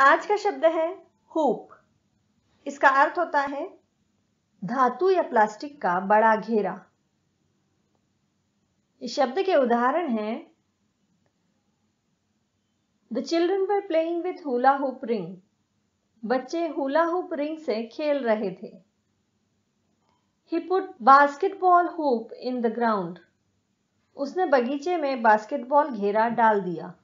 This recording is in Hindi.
आज का शब्द है हुप इसका अर्थ होता है धातु या प्लास्टिक का बड़ा घेरा इस शब्द के उदाहरण हैं the children were playing with hula hoop ring बच्चे हुला हुप रिंग से खेल रहे थे he put basketball hoop in the ground उसने बगीचे में बास्केटबॉल घेरा डाल दिया